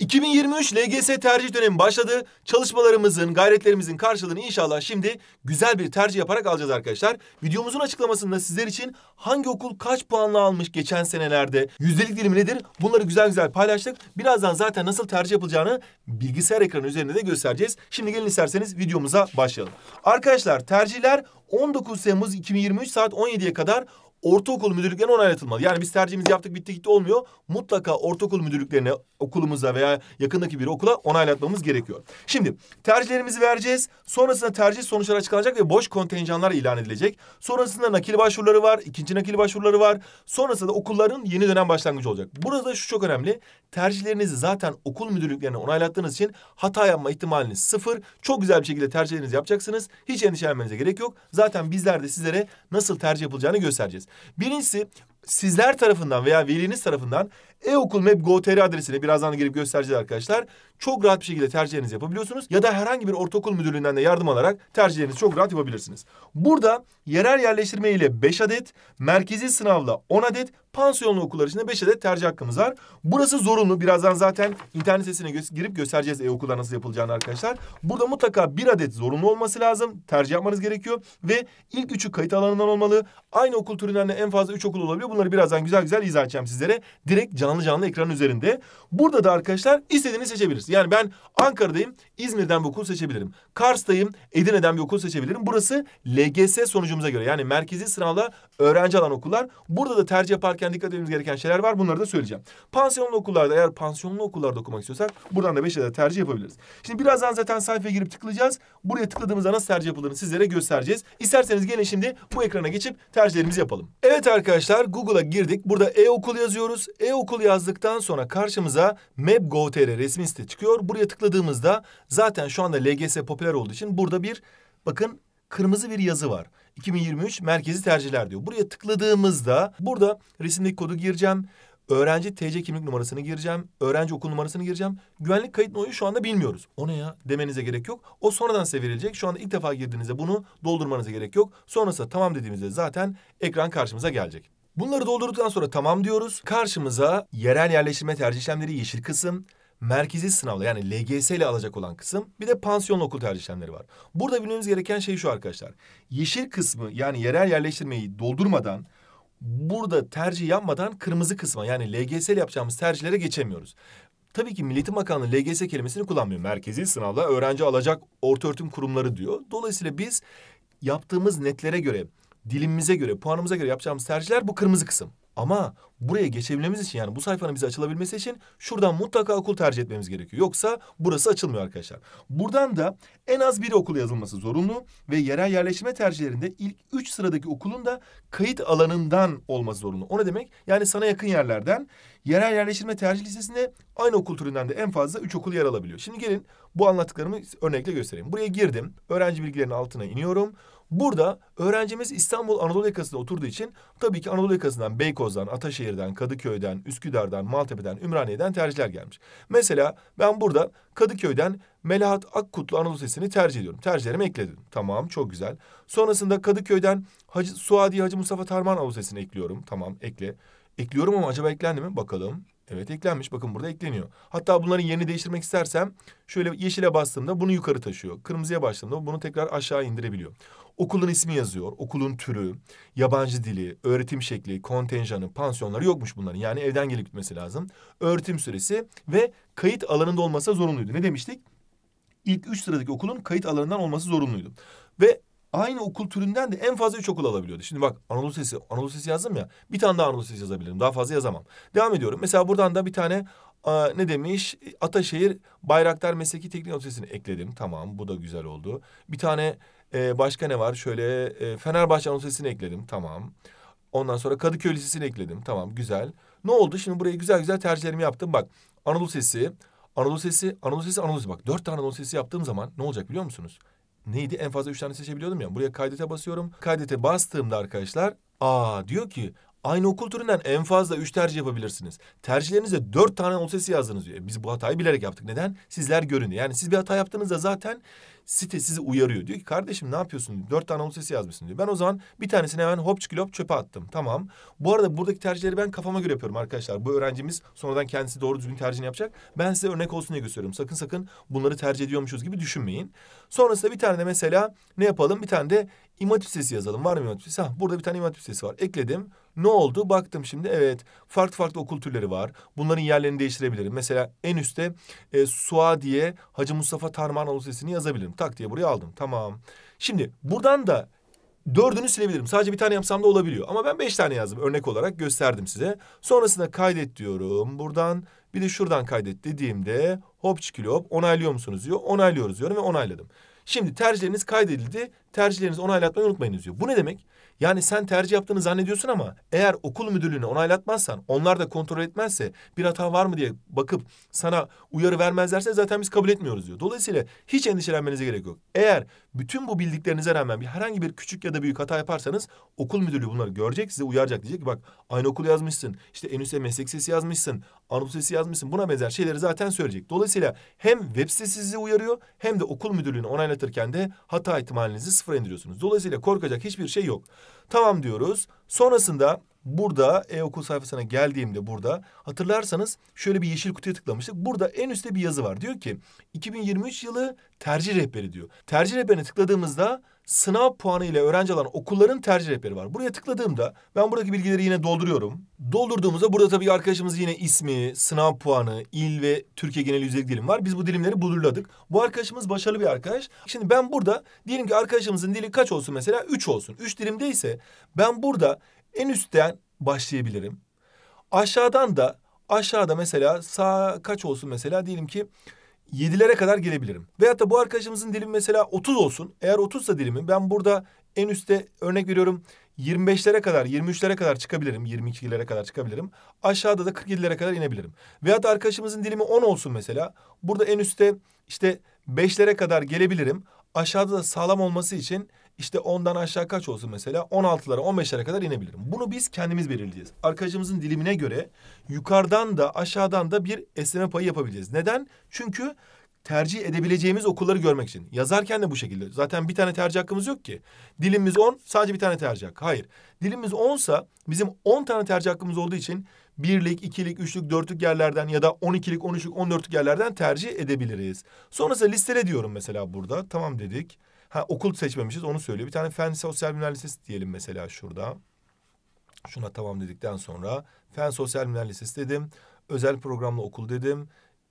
2023 LGS tercih dönemi başladı. Çalışmalarımızın, gayretlerimizin karşılığını inşallah şimdi güzel bir tercih yaparak alacağız arkadaşlar. Videomuzun açıklamasında sizler için hangi okul kaç puanla almış geçen senelerde, yüzdelik dilimi nedir bunları güzel güzel paylaştık. Birazdan zaten nasıl tercih yapılacağını bilgisayar ekranı üzerinde de göstereceğiz. Şimdi gelin isterseniz videomuza başlayalım. Arkadaşlar tercihler 19 Temmuz 2023 saat 17'ye kadar ortaokul müdürlüklerine onaylatılmalı. Yani biz tercihimizi yaptık bitti gitti olmuyor. Mutlaka ortaokul müdürlüklerine okulumuza veya yakındaki bir okula onaylatmamız gerekiyor. Şimdi tercihlerimizi vereceğiz. Sonrasında tercih sonuçları açıklanacak ve boş kontenjanlar ilan edilecek. Sonrasında nakil başvuruları var. ikinci nakil başvuruları var. Sonrasında okulların yeni dönem başlangıcı olacak. Burada şu çok önemli. Tercihlerinizi zaten okul müdürlüklerine onaylattığınız için hata yapma ihtimaliniz sıfır. Çok güzel bir şekilde tercihlerinizi yapacaksınız. Hiç endişelenmenize gerek yok. Zaten bizler de sizlere nasıl tercih yapılacağını göstereceğiz. Birincisi sizler tarafından veya veliniz tarafından e-okul.map.gov.tr okul adresine birazdan girip göstereceğiz arkadaşlar. Çok rahat bir şekilde tercihlerinizi yapabiliyorsunuz. Ya da herhangi bir ortaokul müdürlüğünden de yardım alarak tercihlerinizi çok rahat yapabilirsiniz. Burada yerel yerleştirme ile 5 adet, merkezi sınavla 10 adet, pansiyonlu okullar için de 5 adet tercih hakkımız var. Burası zorunlu. Birazdan zaten internet sitesine girip göstereceğiz e-okullar nasıl yapılacağını arkadaşlar. Burada mutlaka bir adet zorunlu olması lazım. Tercih yapmanız gerekiyor ve ilk üçü kayıt alanından olmalı. Aynı okul türünden de en fazla üç okul olabiliyor. Bunu Bunları birazdan güzel güzel izah edeceğim sizlere. Direkt canlı canlı ekranın üzerinde. Burada da arkadaşlar istediğini seçebilirsiniz Yani ben Ankara'dayım. İzmir'den bir okul seçebilirim. Kars'tayım. Edirne'den bir okul seçebilirim. Burası LGS sonucumuza göre yani merkezi sınavla öğrenci alan okullar. Burada da tercih yaparken dikkat etmemiz gereken şeyler var. Bunları da söyleyeceğim. Pansiyonlu okullarda eğer pansiyonlu okullarda okumak istiyorsak buradan da 5 adet tercih yapabiliriz. Şimdi birazdan zaten sayfaya girip tıklayacağız. Buraya tıkladığımızda nasıl tercih yapılırını sizlere göstereceğiz. İsterseniz gelin şimdi bu ekrana geçip tercihlerimizi yapalım. Evet arkadaşlar Google Google'a girdik. Burada e-okul yazıyoruz. E-okul yazdıktan sonra karşımıza map.gov.tr resmi site çıkıyor. Buraya tıkladığımızda zaten şu anda LGS popüler olduğu için burada bir bakın kırmızı bir yazı var. 2023 merkezi tercihler diyor. Buraya tıkladığımızda burada resimdeki kodu gireceğim. Öğrenci TC kimlik numarasını gireceğim. Öğrenci okul numarasını gireceğim. Güvenlik kayıt numarayı şu anda bilmiyoruz. O ne ya demenize gerek yok. O sonradan size verilecek. Şu anda ilk defa girdiğinizde bunu doldurmanıza gerek yok. Sonrasında tamam dediğimizde zaten ekran karşımıza gelecek. Bunları doldurduktan sonra tamam diyoruz. Karşımıza yerel yerleştirme tercih işlemleri yeşil kısım, merkezi sınavla yani LGS ile alacak olan kısım bir de pansiyonlu okul tercih işlemleri var. Burada bilmemiz gereken şey şu arkadaşlar. Yeşil kısmı yani yerel yerleştirmeyi doldurmadan burada tercih yapmadan kırmızı kısma yani LGS ile yapacağımız tercihlere geçemiyoruz. Tabii ki Milliyetin Bakanlığı LGS kelimesini kullanmıyor. Merkezi sınavla öğrenci alacak ortaöğretim kurumları diyor. Dolayısıyla biz yaptığımız netlere göre dilimimize göre, puanımıza göre yapacağımız tercihler bu kırmızı kısım. Ama buraya geçebilmemiz için yani bu sayfanın bize açılabilmesi için şuradan mutlaka okul tercih etmemiz gerekiyor. Yoksa burası açılmıyor arkadaşlar. Buradan da en az bir okul yazılması zorunlu ve yerel yerleştirme tercihlerinde ilk üç sıradaki okulun da kayıt alanından olması zorunlu. O ne demek? Yani sana yakın yerlerden Yerel yerleştirme tercih listesinde aynı okul türünden de en fazla üç okul yer alabiliyor. Şimdi gelin bu anlattıklarımı örnekle göstereyim. Buraya girdim. Öğrenci bilgilerinin altına iniyorum. Burada öğrencimiz İstanbul Anadolu yakasında oturduğu için tabii ki Anadolu yakasından Beykoz'dan, Ataşehir'den, Kadıköy'den, Üsküdar'dan, Maltepe'den, Ümraniye'den tercihler gelmiş. Mesela ben burada Kadıköy'den Melahat Akkutlu Anadolu Sesi'ni tercih ediyorum. Tercihlerimi ekledim. Tamam çok güzel. Sonrasında Kadıköy'den Hacı, Suadi Hacı Mustafa Tarman Anadolu Sesi'ni ekliyorum. Tamam ekle. Ekliyorum ama acaba eklendi mi? Bakalım. Evet eklenmiş. Bakın burada ekleniyor. Hatta bunların yerini değiştirmek istersem şöyle yeşile bastığımda bunu yukarı taşıyor. Kırmızıya bastığımda bunu tekrar aşağı indirebiliyor. Okulun ismi yazıyor. Okulun türü, yabancı dili, öğretim şekli, kontenjanı, pansiyonları yokmuş bunların. Yani evden gelip gitmesi lazım. Öğretim süresi ve kayıt alanında olmasa zorunluydu. Ne demiştik? İlk üç sıradaki okulun kayıt alanından olması zorunluydu. Ve aynı okul türünden de en fazla üç okul alabiliyordu. Şimdi bak Anadolu Sesi, Anadolu Sesi yazdım ya. Bir tane daha Anadolu Sesi yazabilirim. Daha fazla yazamam. Devam ediyorum. Mesela buradan da bir tane a, ne demiş? Ataşehir Bayraktar Mesleki Teknik Anadolu Sesi'ni ekledim. Tamam bu da güzel oldu. Bir tane e, başka ne var? Şöyle e, Fenerbahçe Anadolu Sesi'ni ekledim. Tamam. Ondan sonra Kadıköy Lisesi'ni ekledim. Tamam güzel. Ne oldu? Şimdi buraya güzel güzel tercihlerimi yaptım. Bak Anadolu Sesi, Anadolu Sesi, Anadolu Sesi, Anadolu Sesi. Bak dört tane Anadolu Sesi yaptığım zaman ne olacak biliyor musunuz? neydi? En fazla üç tane seçebiliyordum ya. Buraya kaydete basıyorum. Kaydete bastığımda arkadaşlar aa diyor ki aynı okul türünden en fazla üç tercih yapabilirsiniz. Tercihlerinize dört tane ol sesi yazdınız diyor. E, biz bu hatayı bilerek yaptık. Neden? Sizler görün. Yani siz bir hata yaptığınızda zaten site sizi uyarıyor. Diyor ki kardeşim ne yapıyorsun? Dört tane sesi yazmışsın diyor. Ben o zaman bir tanesini hemen hop çikilop çöpe attım. Tamam. Bu arada buradaki tercihleri ben kafama göre yapıyorum arkadaşlar. Bu öğrencimiz sonradan kendisi doğru düzgün tercihini yapacak. Ben size örnek olsun diye gösteriyorum. Sakın sakın bunları tercih ediyormuşuz gibi düşünmeyin. Sonrasında bir tane de mesela ne yapalım? Bir tane de imatip sesi yazalım. Var mı imatif sesi? Ha, burada bir tane imatif sesi var. Ekledim. Ne oldu? Baktım şimdi evet farklı farklı okul türleri var. Bunların yerlerini değiştirebilirim. Mesela en üstte e, Suadiye Hacı Mustafa Tarman Anadolu Sesi'ni yazabilirim tak diye buraya aldım. Tamam. Şimdi buradan da dördünü silebilirim. Sadece bir tane yapsam da olabiliyor. Ama ben beş tane yazdım. Örnek olarak gösterdim size. Sonrasında kaydet diyorum. Buradan bir de şuradan kaydet dediğimde hop çikili hop onaylıyor musunuz diyor. Onaylıyoruz diyorum ve onayladım. Şimdi tercihleriniz kaydedildi. Tercihlerinizi onaylatmayı unutmayınız diyor. Bu ne demek? Yani sen tercih yaptığını zannediyorsun ama eğer okul müdürlüğüne onaylatmazsan, onlar da kontrol etmezse bir hata var mı diye bakıp sana uyarı vermezlerse zaten biz kabul etmiyoruz diyor. Dolayısıyla hiç endişelenmenize gerek yok. Eğer bütün bu bildiklerinize rağmen bir herhangi bir küçük ya da büyük hata yaparsanız okul müdürlüğü bunları görecek, size uyaracak diyecek ki bak aynı okul yazmışsın, işte en üste meslek sesi yazmışsın, Arzu sesi yazmışsın buna benzer şeyleri zaten söyleyecek. Dolayısıyla hem web sitesi sizi uyarıyor hem de okul müdürlüğünü onaylatırken de hata ihtimalinizi sıfır indiriyorsunuz. Dolayısıyla korkacak hiçbir şey yok. Tamam diyoruz. Sonrasında burada e-okul sayfasına geldiğimde burada hatırlarsanız şöyle bir yeşil kutuya tıklamıştık. Burada en üstte bir yazı var. Diyor ki 2023 yılı tercih rehberi diyor. Tercih rehberine tıkladığımızda sınav puanı ile öğrenci alan okulların tercih rehberi var. Buraya tıkladığımda ben buradaki bilgileri yine dolduruyorum. Doldurduğumuzda burada tabii arkadaşımız yine ismi, sınav puanı, il ve Türkiye genel yüzdelik dilim var. Biz bu dilimleri bulurladık. Bu arkadaşımız başarılı bir arkadaş. Şimdi ben burada diyelim ki arkadaşımızın dili kaç olsun mesela? üç olsun. Üç dilimdeyse ben burada en üstten başlayabilirim. Aşağıdan da aşağıda mesela sağ kaç olsun mesela diyelim ki 7'lere kadar gelebilirim. Veyahut da bu arkadaşımızın dilimi mesela 30 olsun. Eğer 30 da dilimi ben burada en üstte örnek veriyorum 25'lere kadar, 23'lere kadar çıkabilirim. 22'lere kadar çıkabilirim. Aşağıda da 47'lere kadar inebilirim. Veyahut da arkadaşımızın dilimi 10 olsun mesela. Burada en üstte işte 5'lere kadar gelebilirim. Aşağıda da sağlam olması için işte ondan aşağı kaç olsun mesela 16'lara 15'lere kadar inebilirim. Bunu biz kendimiz belirleyeceğiz. Arkadaşımızın dilimine göre yukarıdan da aşağıdan da bir esneme payı yapabileceğiz. Neden? Çünkü tercih edebileceğimiz okulları görmek için. Yazarken de bu şekilde. Zaten bir tane tercih hakkımız yok ki. Dilimiz 10 sadece bir tane tercih hakkı. Hayır. Dilimiz 10'sa bizim 10 tane tercih hakkımız olduğu için birlik, ikilik, üçlük, dörtlük yerlerden ya da on ikilik, on üçlük, on dörtlük yerlerden tercih edebiliriz. Sonrasında listele diyorum mesela burada. Tamam dedik. Ha okul seçmemişiz onu söylüyor. Bir tane Fen Sosyal Bilimler Lisesi diyelim mesela şurada. Şuna tamam dedikten sonra Fen Sosyal Bilimler Lisesi dedim. Özel programlı okul dedim.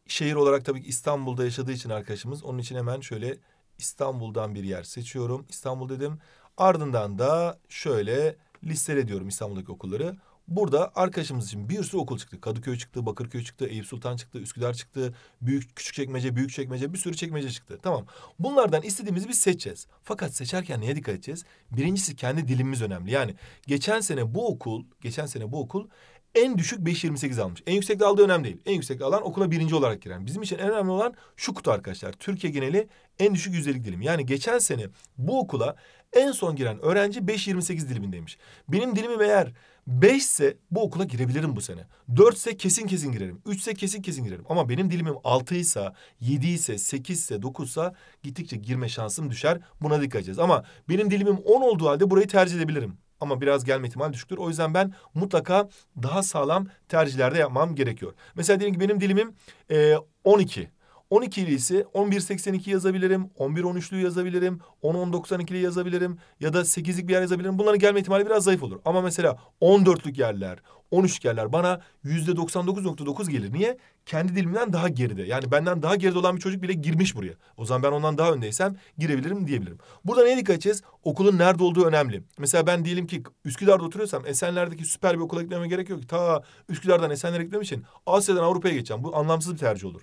Şehir olarak tabii ki İstanbul'da yaşadığı için arkadaşımız onun için hemen şöyle İstanbul'dan bir yer seçiyorum. İstanbul dedim. Ardından da şöyle listele diyorum İstanbul'daki okulları. Burada arkadaşımız için bir sürü okul çıktı. Kadıköy çıktı, Bakırköy çıktı, Eyüp Sultan çıktı, Üsküdar çıktı, büyük küçük çekmece, büyük çekmece, bir sürü çekmece çıktı. Tamam. Bunlardan istediğimizi biz seçeceğiz. Fakat seçerken neye dikkat edeceğiz? Birincisi kendi dilimiz önemli. Yani geçen sene bu okul, geçen sene bu okul en düşük 5.28 almış. En yüksekte aldığı önemli değil. En yüksekte alan okula birinci olarak giren. Bizim için en önemli olan şu kutu arkadaşlar. Türkiye geneli en düşük yüzdelik dilim. Yani geçen sene bu okula en son giren öğrenci 5.28 dilimindeymiş. Benim dilimim eğer 5 ise bu okula girebilirim bu sene. 4 ise kesin kesin girerim. 3 ise kesin kesin girerim. Ama benim dilimim 6 ise, 7 ise, 8 ise, 9 ise gittikçe girme şansım düşer. Buna dikkat edeceğiz. Ama benim dilimim 10 olduğu halde burayı tercih edebilirim. Ama biraz gelme ihtimali düşüktür. O yüzden ben mutlaka daha sağlam tercihlerde yapmam gerekiyor. Mesela diyelim ki benim dilimim e, 12. 12 12'li ise 11.82 yazabilirim, 11.13'lü yazabilirim, 10.10.92'li yazabilirim ya da 8'lik bir yer yazabilirim. Bunların gelme ihtimali biraz zayıf olur. Ama mesela 14'lük yerler, 13 yerler bana %99.9 gelir. Niye? Kendi dilimden daha geride. Yani benden daha geride olan bir çocuk bile girmiş buraya. O zaman ben ondan daha öndeysem girebilirim diyebilirim. Burada neye dikkat edeceğiz? Okulun nerede olduğu önemli. Mesela ben diyelim ki Üsküdar'da oturuyorsam Esenler'deki süper bir okula gitmeme gerek yok. Ta Üsküdar'dan Esenler'e gitmem için Asya'dan Avrupa'ya geçeceğim. Bu anlamsız bir tercih olur.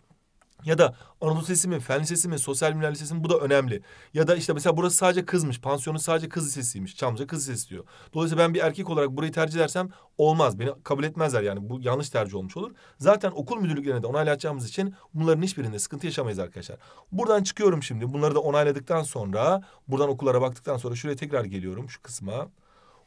Ya da Anadolu Lisesi mi, Fen Lisesi mi, Sosyal Bilimler Lisesi mi bu da önemli. Ya da işte mesela burası sadece kızmış, pansiyonu sadece kız lisesiymiş, Çamlıca kız lisesi diyor. Dolayısıyla ben bir erkek olarak burayı tercih edersem olmaz, beni kabul etmezler yani bu yanlış tercih olmuş olur. Zaten okul müdürlüklerine de onaylayacağımız için bunların hiçbirinde sıkıntı yaşamayız arkadaşlar. Buradan çıkıyorum şimdi, bunları da onayladıktan sonra, buradan okullara baktıktan sonra şuraya tekrar geliyorum şu kısma.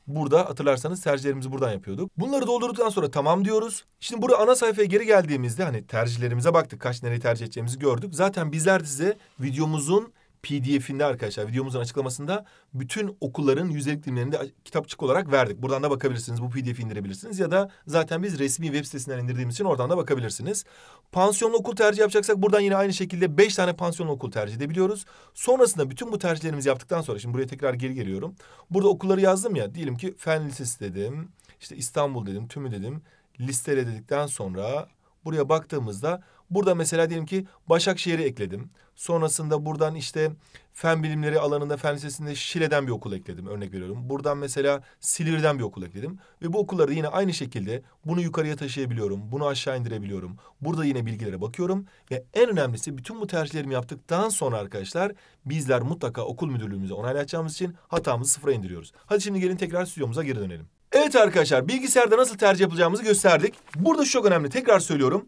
Burada hatırlarsanız tercihlerimizi buradan yapıyorduk. Bunları doldurduktan sonra tamam diyoruz. Şimdi burada ana sayfaya geri geldiğimizde hani tercihlerimize baktık. Kaç nereyi tercih edeceğimizi gördük. Zaten bizler size videomuzun PDF'inde arkadaşlar videomuzun açıklamasında bütün okulların yüzdelik dilimlerini de kitapçık olarak verdik. Buradan da bakabilirsiniz. Bu PDF'i indirebilirsiniz ya da zaten biz resmi web sitesinden indirdiğimiz için oradan da bakabilirsiniz. Pansiyonlu okul tercih yapacaksak buradan yine aynı şekilde beş tane pansiyonlu okul tercih edebiliyoruz. Sonrasında bütün bu tercihlerimizi yaptıktan sonra şimdi buraya tekrar geri geliyorum. Burada okulları yazdım ya diyelim ki Fen Lisesi dedim. işte İstanbul dedim, tümü dedim. Listele dedikten sonra buraya baktığımızda Burada mesela diyelim ki Başakşehir'i ekledim. Sonrasında buradan işte fen bilimleri alanında fen lisesinde Şile'den bir okul ekledim örnek veriyorum. Buradan mesela Silivri'den bir okul ekledim. Ve bu okulları yine aynı şekilde bunu yukarıya taşıyabiliyorum. Bunu aşağı indirebiliyorum. Burada yine bilgilere bakıyorum. Ve en önemlisi bütün bu tercihlerimi yaptıktan sonra arkadaşlar bizler mutlaka okul müdürlüğümüze onaylayacağımız için hatamızı sıfıra indiriyoruz. Hadi şimdi gelin tekrar stüdyomuza geri dönelim. Evet arkadaşlar bilgisayarda nasıl tercih yapacağımızı gösterdik. Burada şu çok önemli tekrar söylüyorum.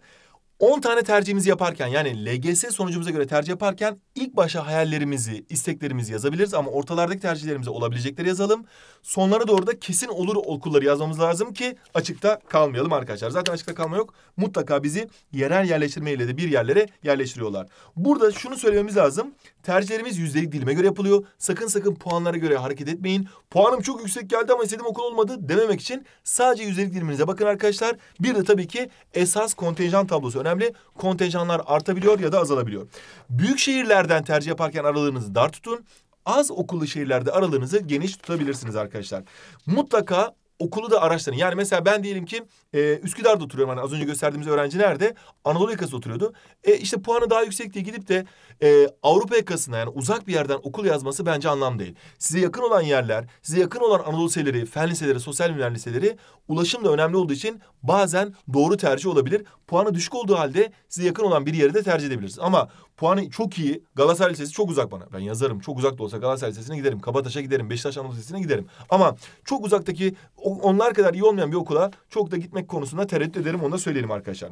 10 tane tercihimizi yaparken yani LGS sonucumuza göre tercih yaparken ilk başa hayallerimizi, isteklerimizi yazabiliriz ama ortalardaki tercihlerimize olabilecekleri yazalım. Sonlara doğru da kesin olur okulları yazmamız lazım ki açıkta kalmayalım arkadaşlar. Zaten açıkta kalma yok. Mutlaka bizi yerel yerleştirme ile de bir yerlere yerleştiriyorlar. Burada şunu söylememiz lazım. Tercihlerimiz yüzdelik dilime göre yapılıyor. Sakın sakın puanlara göre hareket etmeyin. Puanım çok yüksek geldi ama istediğim okul olmadı dememek için sadece yüzdelik diliminize bakın arkadaşlar. Bir de tabii ki esas kontenjan tablosu önemli. Kontenjanlar artabiliyor ya da azalabiliyor. Büyük şehirlerden tercih yaparken aralığınızı dar tutun az okullu şehirlerde aralığınızı geniş tutabilirsiniz arkadaşlar. Mutlaka okulu da araştırın. Yani mesela ben diyelim ki e, Üsküdar'da oturuyorum. Hani az önce gösterdiğimiz öğrenci nerede? Anadolu yakası oturuyordu. E, işte puanı daha yüksek diye gidip de e, Avrupa yakasına yani uzak bir yerden okul yazması bence anlam değil. Size yakın olan yerler, size yakın olan Anadolu liseleri, fen liseleri, sosyal bilimler liseleri ulaşım da önemli olduğu için bazen doğru tercih olabilir. Puanı düşük olduğu halde size yakın olan bir yeri de tercih edebilirsiniz. Ama Puanı çok iyi. Galatasaray Lisesi çok uzak bana. Ben yazarım. Çok uzak da olsa Galatasaray Lisesi'ne giderim. Kabataş'a giderim. Beşiktaş Anadolu Lisesi'ne giderim. Ama çok uzaktaki onlar kadar iyi olmayan bir okula çok da gitmek konusunda tereddüt ederim. Onu da söyleyelim arkadaşlar.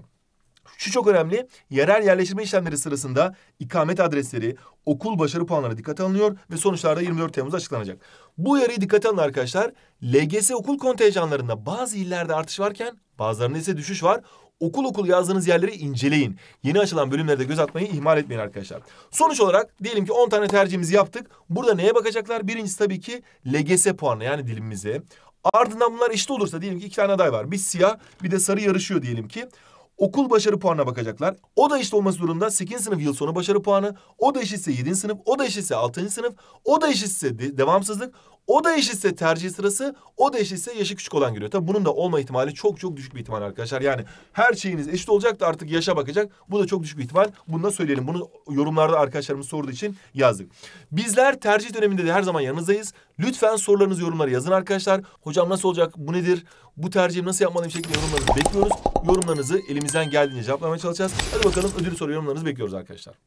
Şu çok önemli. Yerel yerleştirme işlemleri sırasında ikamet adresleri, okul başarı puanları dikkate alınıyor ve sonuçlarda 24 Temmuz açıklanacak. Bu yarıyı dikkate alın arkadaşlar. LGS okul kontenjanlarında bazı illerde artış varken bazılarında ise düşüş var okul okul yazdığınız yerleri inceleyin. Yeni açılan bölümlerde göz atmayı ihmal etmeyin arkadaşlar. Sonuç olarak diyelim ki 10 tane tercihimizi yaptık. Burada neye bakacaklar? Birincisi tabii ki LGS puanı yani dilimize. Ardından bunlar eşit olursa diyelim ki iki tane aday var. Bir siyah bir de sarı yarışıyor diyelim ki. Okul başarı puanına bakacaklar. O da eşit olması durumunda 8. sınıf yıl sonu başarı puanı. O da eşitse 7. sınıf. O da eşitse 6. sınıf. O da eşitse de devamsızlık. O da eşitse tercih sırası, o da eşitse yaşı küçük olan giriyor. Tabii bunun da olma ihtimali çok çok düşük bir ihtimal arkadaşlar. Yani her şeyiniz eşit olacak da artık yaşa bakacak. Bu da çok düşük bir ihtimal. Bunu da söyleyelim. Bunu yorumlarda arkadaşlarımız sorduğu için yazdık. Bizler tercih döneminde de her zaman yanınızdayız. Lütfen sorularınızı yorumlara yazın arkadaşlar. Hocam nasıl olacak? Bu nedir? Bu tercihi nasıl yapmalıyım şeklinde yorumlarınızı bekliyoruz. Yorumlarınızı elimizden geldiğince cevaplamaya çalışacağız. Hadi bakalım ödül soru yorumlarınızı bekliyoruz arkadaşlar.